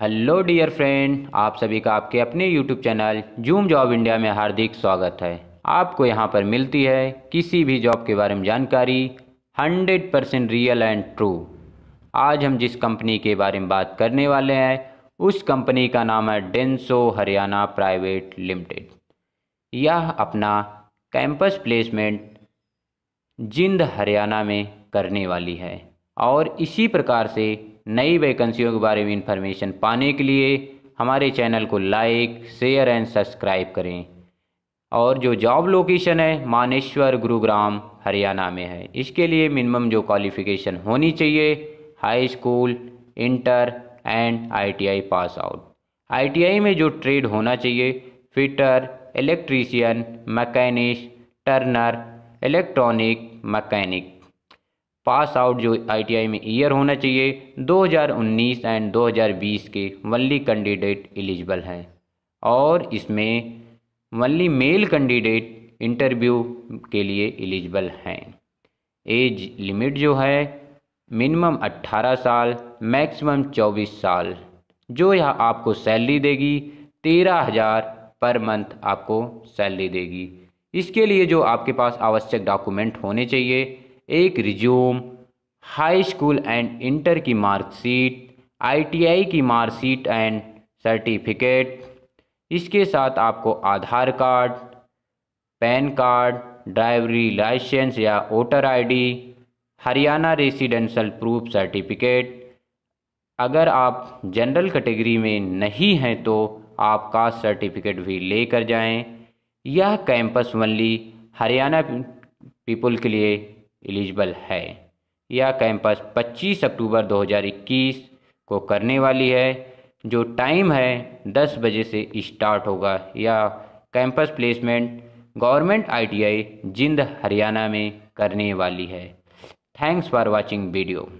hello dear friend आप सभी का आपके अपने YouTube channel Zoom Job India में हार्दिक स्वागत है आपको यहाँ पर मिलती है किसी भी जॉब के बारे में जानकारी 100 परसेंट रियल एंड ट्रू आज हम जिस कंपनी के बारे में बात करने वाले हैं उस कंपनी का नाम है डेंसो हरियाणा प्राइवेट लिमिटेड यह अपना कैंपस प्लेसमेंट जिंद हरियाणा में करने वाली है और इसी प्रकार से नई वैकेंसियों के बारे में इन्फॉर्मेशन पाने के लिए हमारे चैनल को लाइक शेयर एंड सब्सक्राइब करें और जो जॉब लोकेशन है मानेश्वर गुरुग्राम हरियाणा में है इसके लिए मिनिमम जो क्वालिफिकेशन होनी चाहिए high school inter and ITI pass out ITI में जो ट्रेड होना चाहिए fitter electrician mechanic turner electronic mechanic pass out जो आईटीआई में ईयर होना चाहिए 2019 एंड 2020 के वनली कैंडिडेट एलिजिबल हैं और इसमें वनली मेल कैंडिडेट इंटरव्यू के लिए एलिजिबल हैं एज लिमिट जो है मिनिमम 18 साल मैक्सिमम 24 साल जो यह आपको सैलरी देगी तेरह हज़ार पर मंथ आपको सैलरी देगी इसके लिए जो आपके पास आवश्यक डॉक्यूमेंट होने चाहिए एक resume high school and inter की मार्कशीट आईटीआई की मार्कशीट एंड सर्टिफिकेट इसके साथ आपको Aadhaar card PAN card driving license या voter ID Haryana residential proof certificate अगर आप जनरल कैटेगरी में नहीं हैं तो आप कास्ट सर्टिफिकेट भी लेकर जाएं यह कैंपस वनली हरियाणा पीपल के लिए एलिजिबल है यह कैंपस 25 अक्टूबर 2021 को करने वाली है जो टाइम है 10 बजे से स्टार्ट होगा यह कैंपस प्लेसमेंट गवर्नमेंट आईटीआई जिंद हरियाणा में करने वाली है थैंक्स फॉर वाचिंग वीडियो